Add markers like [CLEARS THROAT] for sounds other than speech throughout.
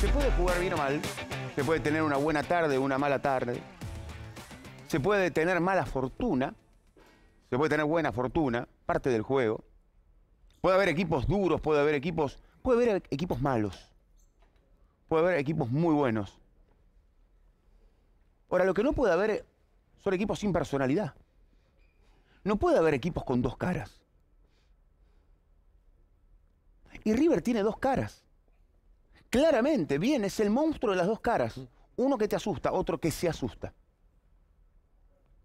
Se puede jugar bien o mal, se puede tener una buena tarde, o una mala tarde, se puede tener mala fortuna, se puede tener buena fortuna, parte del juego. Puede haber equipos duros, puede haber equipos, puede haber equipos malos, puede haber equipos muy buenos. Ahora, lo que no puede haber son equipos sin personalidad. No puede haber equipos con dos caras. Y River tiene dos caras. Claramente, bien, es el monstruo de las dos caras. Uno que te asusta, otro que se asusta.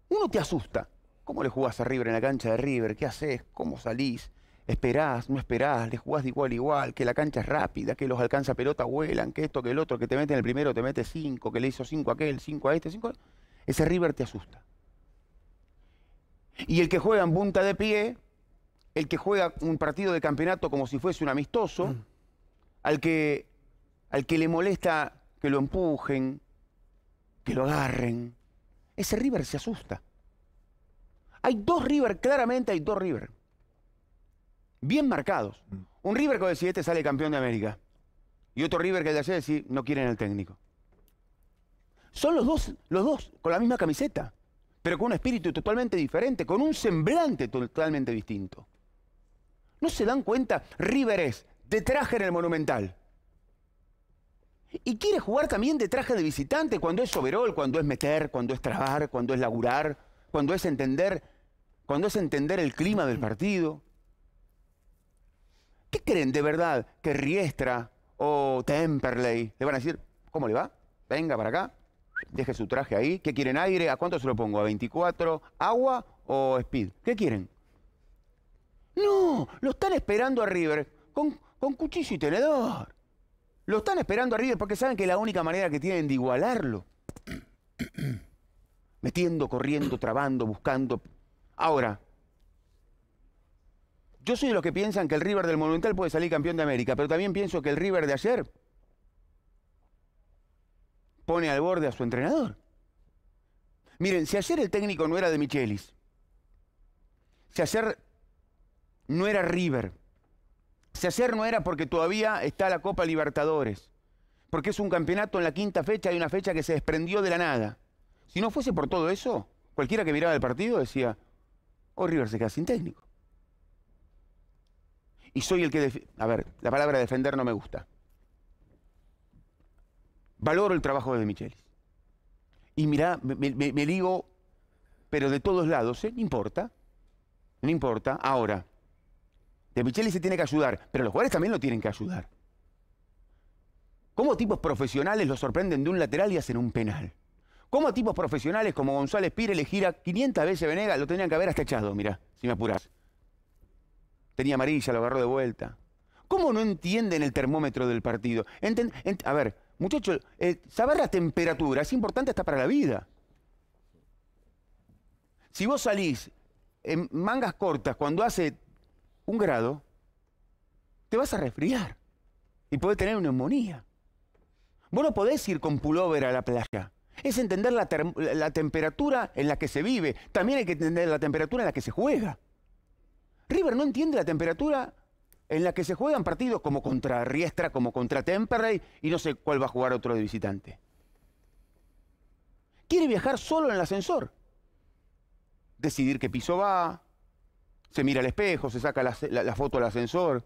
Uno te asusta. ¿Cómo le jugás a River en la cancha de River? ¿Qué haces? ¿Cómo salís? ¿Esperás? ¿No esperás? ¿Le jugás de igual a igual? ¿Que la cancha es rápida? ¿Que los alcanza pelota, vuelan? ¿Que esto, que el otro? ¿Que te mete en el primero, te mete cinco? ¿Que le hizo cinco a aquel, cinco a este, cinco Ese River te asusta. Y el que juega en punta de pie, el que juega un partido de campeonato como si fuese un amistoso, mm. al que al que le molesta que lo empujen, que lo agarren, ese River se asusta. Hay dos River, claramente hay dos River. Bien marcados. Mm. Un River que decía, este sale campeón de América. Y otro River que el de ayer no quieren al técnico. Son los dos, los dos, con la misma camiseta, pero con un espíritu totalmente diferente, con un semblante totalmente distinto. ¿No se dan cuenta? River es de traje en el Monumental. Y quiere jugar también de traje de visitante cuando es soberol, cuando es meter, cuando es trabar, cuando es laburar, cuando es entender, cuando es entender el clima del partido. ¿Qué creen de verdad que Riestra o Temperley le van a decir, ¿cómo le va? Venga para acá, deje su traje ahí. ¿Qué quieren aire? ¿A cuánto se lo pongo? ¿A 24? ¿Agua o speed? ¿Qué quieren? No, lo están esperando a River con, con cuchillo y tenedor. Lo están esperando a River porque saben que es la única manera que tienen de igualarlo. [CLEARS THROAT] Metiendo, corriendo, trabando, buscando. Ahora, yo soy de los que piensan que el River del Monumental puede salir campeón de América, pero también pienso que el River de ayer pone al borde a su entrenador. Miren, si ayer el técnico no era de Michelis, si ayer no era River, si hacer no era porque todavía está la Copa Libertadores, porque es un campeonato en la quinta fecha y una fecha que se desprendió de la nada. Si no fuese por todo eso, cualquiera que miraba el partido decía, oh, River se queda sin técnico. Y soy el que... A ver, la palabra defender no me gusta. Valoro el trabajo de Michelis. Y mirá, me, me digo, pero de todos lados, ¿eh? No importa. No importa. Ahora, de Micheli se tiene que ayudar, pero los jugadores también lo tienen que ayudar. ¿Cómo tipos profesionales lo sorprenden de un lateral y hacen un penal? ¿Cómo tipos profesionales como González Pires le gira 500 veces Venegas? Lo tenían que haber hasta echado, mira, si me apurás. Tenía amarilla, lo agarró de vuelta. ¿Cómo no entienden el termómetro del partido? a ver, muchachos, eh, saber la temperatura es importante hasta para la vida. Si vos salís en mangas cortas cuando hace un grado, te vas a resfriar y podés tener una neumonía. Vos no podés ir con pullover a la playa. Es entender la, temperatura en la que se vive. También hay que entender la temperatura en la que se juega. River no entiende la temperatura en la que se juegan partidos como contra Riestra, como contra Temperley y no sé cuál va a jugar otro de visitante. Quiere viajar solo en el ascensor. Decidir qué piso va, se mira al espejo, se saca la, foto al ascensor,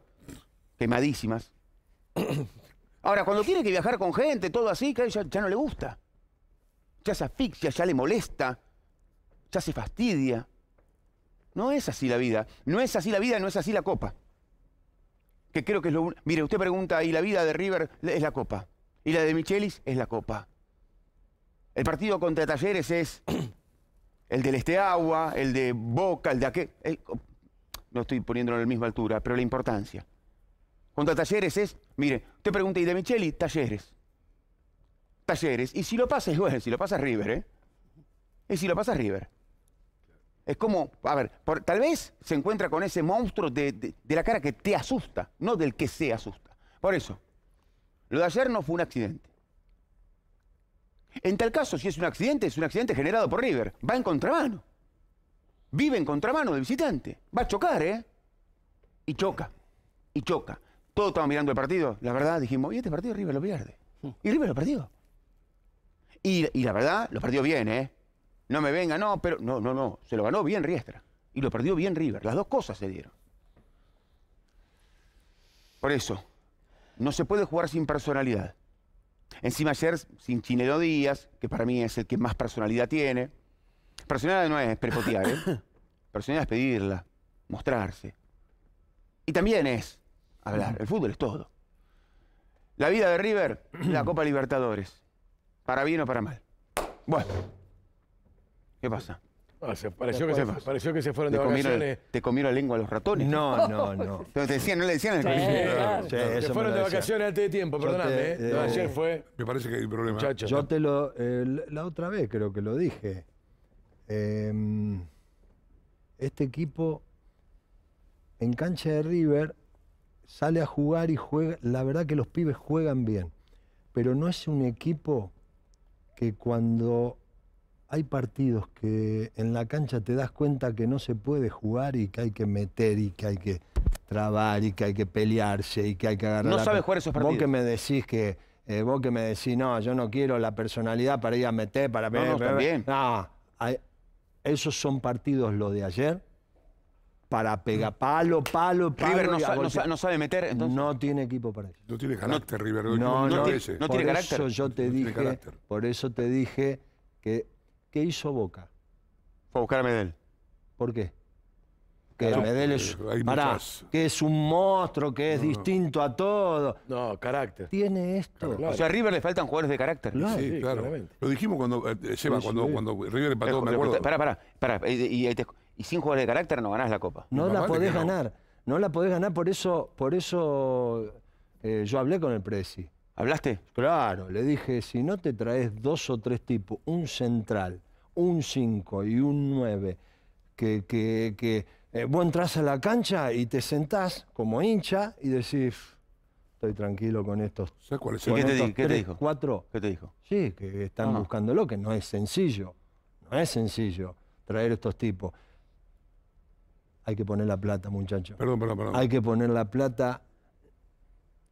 quemadísimas. [COUGHS] Ahora, cuando tiene que viajar con gente, todo así, ya, ya no le gusta. Ya se asfixia, ya le molesta, ya se fastidia. No es así la vida. No es así la vida, no es así la copa. Que creo que es lo. Mire, usted pregunta, y la vida de River es la copa. Y la de Michelis es la copa. El partido contra Talleres es [COUGHS] el del este Agua, el de Boca, el de aquel no estoy poniéndolo en la misma altura, pero la importancia. a Talleres es, mire, te pregunta, ¿y de Micheli? Talleres. Talleres. Y si lo pasa, bueno, si lo pasa River, ¿eh? Y si lo pasa River. Es como, a ver, tal vez se encuentra con ese monstruo de, la cara que te asusta, no del que se asusta. Por eso, lo de ayer no fue un accidente. En tal caso, si es un accidente, es un accidente generado por River. Va en contramano vive en contramano del visitante. Va a chocar, ¿eh? Y choca, y choca. Todos estaban mirando el partido. La verdad, dijimos, y este partido River lo pierde. Y River lo perdió. Y, y la verdad, lo perdió bien, ¿eh? No me venga, no, pero. No, no, no. Se lo ganó bien Riestra. Y lo perdió bien River. Las dos cosas se dieron. Por eso, no se puede jugar sin personalidad. Encima ayer, sin Chinelo Díaz, que para mí es el que más personalidad tiene, Personalidad no es prepotear, ¿eh? [COUGHS] Personalidad es pedirla, mostrarse. Y también es hablar. El fútbol es todo. La vida de River, la [COUGHS] Copa Libertadores. Para bien o para mal. Bueno. ¿Qué pasa? Ah, se pareció, que se, que se fueron de vacaciones. ¿Te comieron la lengua los ratones? No, [LAUGHS] no, no. Pero te decían, no le decían el sí, Se fueron de vacaciones antes de tiempo, perdóname. ¿eh? eh, ayer fue. Me parece que hay problema. Yo te lo. Eh, la otra vez creo que lo dije. Em, este equipo en cancha de River sale a jugar y juega. La verdad que los pibes juegan bien, pero no es un equipo que cuando hay partidos que en la cancha te das cuenta que no se puede jugar y que hay que meter y que hay que trabar y que hay que pelearse y que hay que agarrar. No sabes jugar esos partidos. Vos que me decís que. Eh, vos que me decís, no, yo no quiero la personalidad para ir a meter, para. ver esos son partidos los de ayer para pegar palo, palo, palo. River no, sabe, meter. No tiene equipo para eso. No tiene carácter, River. No, no, tiene, no, por eso Yo te dije, por eso te dije que. ¿Qué hizo Boca? Fue a buscar a Medel. ¿Por qué? que es, eh, que es un monstruo, que es distinto a todo. No, carácter. Tiene esto. O sea, a River le faltan jugadores de carácter. sí, claro. Lo dijimos cuando, eh, eh, River empató, me acuerdo. Y, sin jugadores de carácter no ganás la Copa. No, la podés ganar. No la podés ganar, por eso, por eso yo hablé con el Presi. ¿Hablaste? Claro, le dije, si no te traes dos o tres tipos, un central, un 5 y un 9, que, que eh, vos entras a la cancha y te sentás como hincha y decís, estoy tranquilo con estos. qué, te, Cuatro. ¿Qué te dijo? Sí, que están ah. buscando lo que no es sencillo. No es sencillo traer estos tipos. Hay que poner la plata, muchachos. Perdón, perdón, perdón. Hay que poner la plata.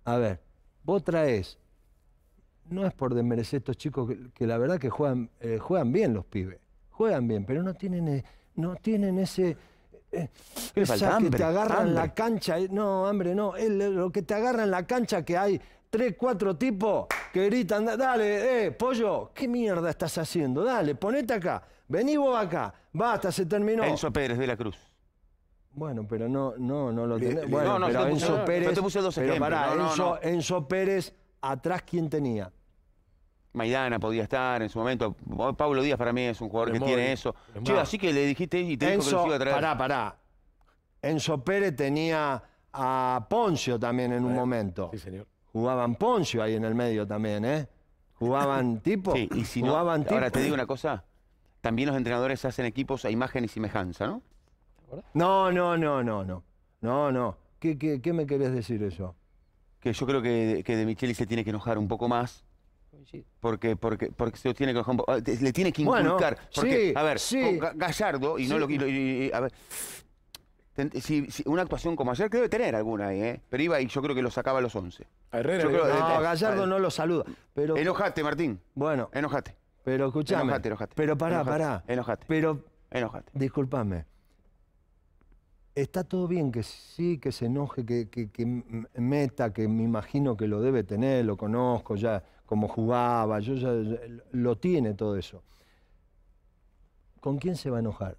A ver, vos traes. No es por desmerecer estos chicos que, la verdad que juegan, eh, juegan bien los pibes. Juegan bien, pero no tienen, e, no tienen ese eh, ¿Qué esa que te agarran la cancha. Eh, no, hambre, no. lo que te agarra en la cancha que hay tres, cuatro tipos que gritan, dale, eh, pollo, ¿qué mierda estás haciendo? Dale, ponete acá. Vení vos acá. Basta, se terminó. Enzo Pérez de la Cruz. Bueno, pero no, no, no lo tenés. no, no, Pérez. Yo te puse dos pero Pará, Enzo, Enzo Pérez, atrás quién tenía. Maidana podía estar en su momento. Pablo Díaz para mí es un jugador que tiene eso. así que le dijiste y te Enzo, dijo que Pará, pará. Enzo Pérez tenía a Poncio también en un eh, momento. Sí, señor. Jugaban Poncio ahí en el medio también, ¿eh? Jugaban [LAUGHS] tipo. Sí, y si no, Ahora te digo una cosa. También los entrenadores hacen equipos a imagen y semejanza, ¿no? No, no, no, no, no. No, no. ¿Qué, qué, qué me querías decir eso? Que yo creo que, que De Micheli se tiene que enojar un poco más porque, porque, porque se tiene que eh, le tiene que inculcar. porque, a ver, Gallardo, y no lo, y, a ver, si, una actuación como ayer, que debe tener alguna ahí, ¿eh? Pero iba y yo creo que lo sacaba a los 11. Gallardo no lo saluda. Pero, enojate, Martín. Bueno. Enojate. Pero escuchame. Enojate, enojate. Pero pará, para pará. Enojate. Pero. Enojate. Disculpame está todo bien que sí, que se enoje, que, meta, que me imagino que lo debe tener, lo conozco ya, como jugaba, yo ya, lo tiene todo eso. ¿Con quién se va a enojar?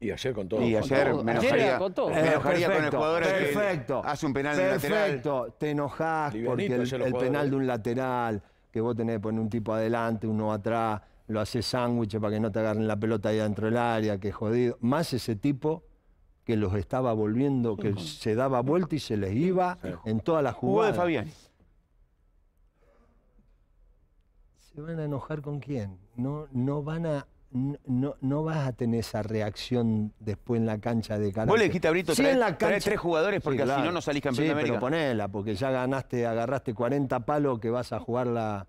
Y ayer con todo. Y ayer con me enojaría, con, todo. enojaría con el jugador perfecto, que hace un penal de lateral. Perfecto, te enojás porque el, el penal de un lateral, que vos tenés que poner un tipo adelante, uno atrás, lo haces sándwich para que no te agarren la pelota ahí dentro del área, que jodido. Más ese tipo que los estaba volviendo, que se daba vuelta y se les iba en todas las jugadas. Jugó de Fabián. ¿Se van a enojar con quién? No, no van a no, no, vas a tener esa reacción después en la cancha de cara. Vos le dijiste a Brito sí, tres jugadores porque si no no salís campeón de América. ponela, porque ya ganaste, agarraste 40 palos que vas a jugar la,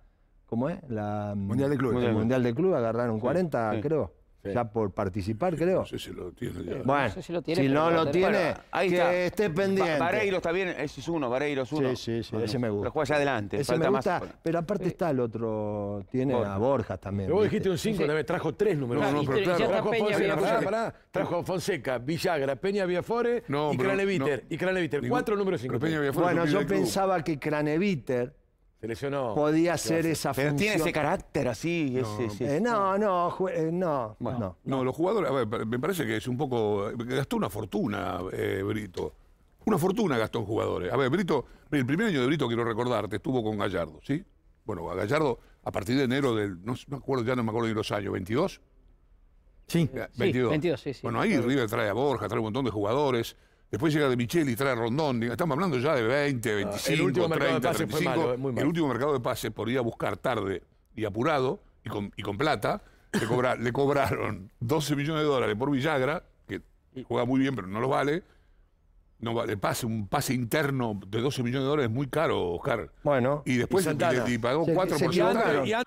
¿Cómo es? La, mm, Mundial de Clubes. El Mundial de Club, agarraron 40, creo. Ya por participar, creo. No sé si lo tiene ya. Bueno, si, no lo tiene, ahí que está. esté pendiente. está bien, ese es uno, es uno. Sí, sí, sí, ese me gusta. Lo juegas adelante. Ese falta me gusta, más. pero aparte está el otro, tiene Borja. a Borjas también. vos dijiste un 5, sí. trajo tres números. No, Trajo Fonseca, Villagra, Peña Viafore y Craneviter. Y Craneviter, cuatro números cinco. bueno, yo pensaba que Craneviter se Podía ser esa Pero tiene ese carácter así. No, no, no, no, Bueno. los jugadores, a ver, me parece que es un poco. Gastó una fortuna, eh, Brito. Una fortuna gastó en jugadores. A ver, Brito, el primer año de Brito, quiero recordarte, estuvo con Gallardo, ¿sí? Bueno, a Gallardo, a partir de enero del. No, me acuerdo, ya no me acuerdo ni los años, ¿22? Sí. 22. 22, sí, sí. Bueno, ahí River trae a Borja, trae un montón de jugadores. Después llega de Micheli, trae Rondón. Estamos hablando ya de 20, 25, ah, el último 30, 35. El último mercado de pases podría buscar tarde y apurado y con, plata. Le, le cobraron 12 millones de dólares por Villagra, que juega muy bien pero no lo vale no, vale, pase, un pase interno de 12 millones de dólares es muy caro, Oscar. Bueno, y después pagó 4 por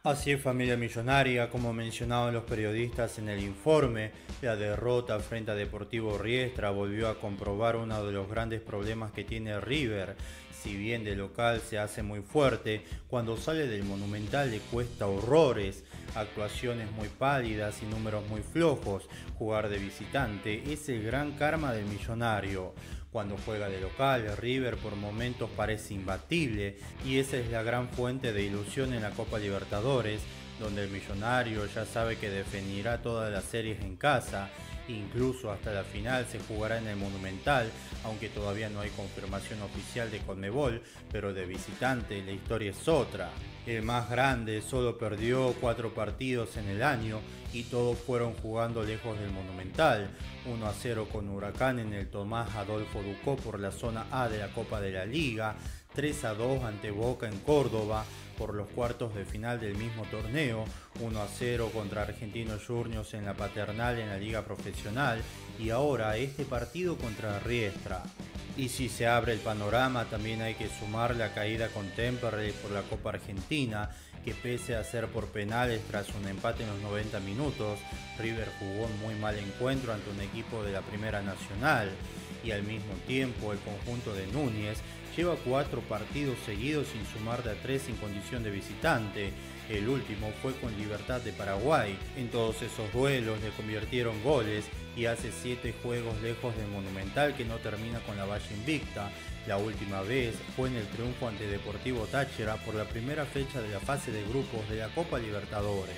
Así es, familia millonaria, como mencionaban los periodistas en el informe, la derrota frente a Deportivo Riestra volvió a comprobar uno de los grandes problemas que tiene River. Si bien de local se hace muy fuerte, cuando sale del Monumental le cuesta horrores, actuaciones muy pálidas y números muy flojos. Jugar de visitante es el gran karma del millonario. Cuando juega de local, River por momentos parece imbatible y esa es la gran fuente de ilusión en la Copa Libertadores, donde el millonario ya sabe que definirá todas las series en casa Incluso hasta la final se jugará en el Monumental, aunque todavía no hay confirmación oficial de Conmebol, pero de visitante la historia es otra. El más grande solo perdió cuatro partidos en el año y todos fueron jugando lejos del Monumental. 1 a 0 con Huracán en el Tomás Adolfo Ducó por la zona A de la Copa de la Liga. 3 a 2 ante Boca en Córdoba por los cuartos de final del mismo torneo, 1 a 0 contra Argentinos Juniors en la paternal en la liga profesional y ahora este partido contra Riestra. Y si se abre el panorama, también hay que sumar la caída con Temperley por la Copa Argentina, que pese a ser por penales tras un empate en los 90 minutos, River jugó un muy mal encuentro ante un equipo de la Primera Nacional. Y al mismo tiempo, el conjunto de Núñez lleva cuatro partidos seguidos sin sumar de a tres en condición de visitante. El último fue con Libertad de Paraguay. En todos esos duelos le convirtieron goles y hace siete juegos lejos del Monumental que no termina con la valla invicta. La última vez fue en el triunfo ante Deportivo Táchira por la primera fecha de la fase de grupos de la Copa Libertadores.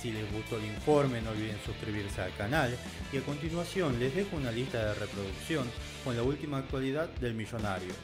Si les gustó el informe no olviden suscribirse al canal y a continuación les dejo una lista de reproducción con la última actualidad del millonario.